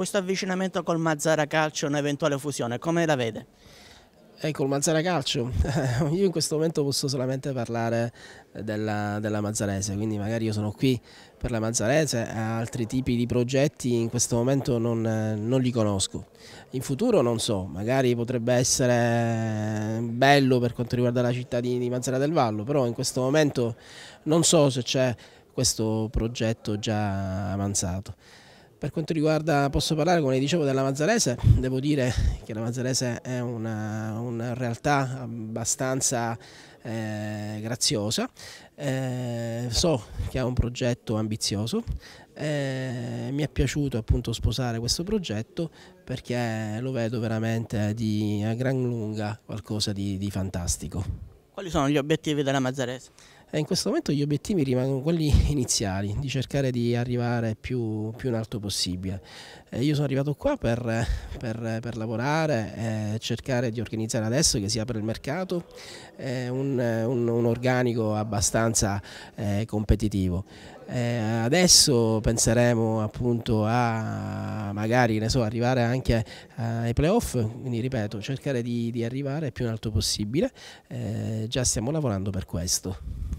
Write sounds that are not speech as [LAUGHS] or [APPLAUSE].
questo avvicinamento col Mazzara Calcio, un'eventuale fusione, come la vede? Ecco, eh, il Mazzara Calcio, [LAUGHS] io in questo momento posso solamente parlare della, della, Mazzarese, quindi magari io sono qui per la Mazzarese, altri tipi di progetti in questo momento non, non li conosco. In futuro non so, magari potrebbe essere bello per quanto riguarda la città di, di Mazzara del Vallo, però in questo momento non so se c'è questo progetto già avanzato. Per quanto riguarda, posso parlare come dicevo della Mazzarese, devo dire che la Mazzarese è una, una realtà abbastanza eh, graziosa, eh, so che ha un progetto ambizioso, eh, mi è piaciuto appunto sposare questo progetto perché lo vedo veramente di, a gran lunga qualcosa di, di fantastico. Quali sono gli obiettivi della Mazzarese? Eh, in questo momento gli obiettivi rimangono quelli [LAUGHS] iniziali, di cercare di arrivare più, più in alto possibile. Eh, io sono arrivato qua per, per, per lavorare, eh, cercare di organizzare adesso che si apre il mercato eh, un, un, un, organico abbastanza eh, competitivo. adesso penseremo appunto a magari so, arrivare anche ai playoff, quindi ripeto, cercare di, di, arrivare più in alto possibile. già stiamo lavorando per questo.